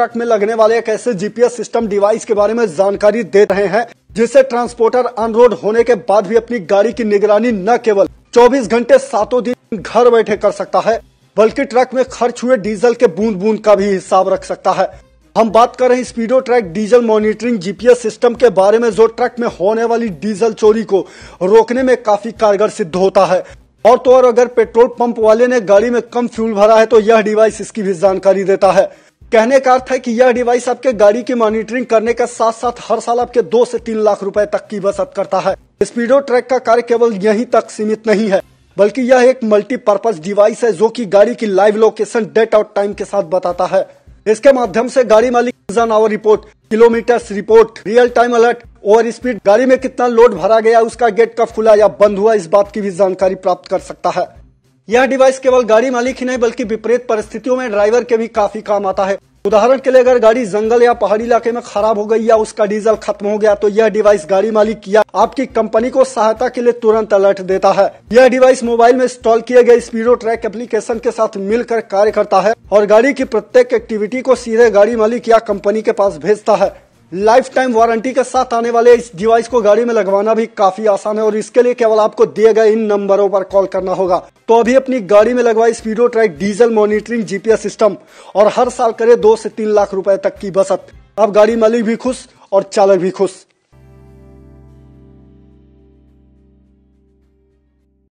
truck में लगने वाले एक ऐसे जीपीएस सिस्टम डिवाइस के बारे में जानकारी दे रहे हैं जिससे ट्रांसपोर्टर अनरोड होने के बाद भी अपनी गाड़ी की निगरानी न केवल 24 घंटे सातों दिन घर बैठे कर सकता है बल्कि ट्रक में खर्च हुए डीजल के बूंद बूंद का भी हिसाब रख सकता है हम बात कर रहे हैं Speedo track diesel monitoring GPS system के बारे में जो ट्रक में होने वाली डीजल चोरी को रोकने में काफी कारगर सिद्ध होता है और तो और अगर पेट्रोल पंप वाले ने गाड़ी में कम फ्यूल भरा है तो यह डिवाइस इसकी भी जानकारी देता है कहने का अर्थ है कि यह डिवाइस आपके गाड़ी की मॉनिटरिंग करने के साथ साथ हर साल आपके दो से तीन लाख रुपए तक की बचत करता है स्पीडो ट्रैक का कार्य केवल यहीं तक सीमित नहीं है बल्कि यह एक मल्टीपर्पज डिवाइस है जो कि गाड़ी की लाइव लोकेशन डेट और टाइम के साथ बताता है इसके माध्यम से गाड़ी मालिक hour report kilometre report real time alert over speed गाड़ी में कितना लोड भरा गया उसका गेट कब खुला या बंद हुआ इस बात की भी जानकारी प्राप्त कर सकता है यह डिवाइस केवल गाड़ी मालिक ही नहीं बल्कि विपरीत परिस्थितियों में ड्राइवर के भी काफी काम आता है उदाहरण के लिए अगर गाड़ी जंगल या पहाड़ी इलाके में खराब हो गई या उसका डीजल खत्म हो गया तो यह डिवाइस गाड़ी मालिक या आपकी कंपनी को सहायता के लिए तुरंत अलर्ट देता है यह डिवाइस मोबाइल में इंस्टॉल किए गए स्पीडो ट्रैक एप्लीकेशन के साथ मिलकर कार्य करता है और गाड़ी की प्रत्येक एक्टिविटी को सीधे गाड़ी मालिक या कंपनी के पास भेजता है लाइफ टाइम वारंटी के साथ आने वाले इस डिवाइस को गाड़ी में लगवाना भी काफी आसान है और इसके लिए केवल आपको दिए गए इन नंबरों पर कॉल करना होगा तो अभी अपनी गाड़ी में लगवाई Speedo track diesel monitoring GPS system और हर साल करे दो से तीन लाख रुपए तक की बचत अब गाड़ी मालिक भी खुश और चालक भी खुश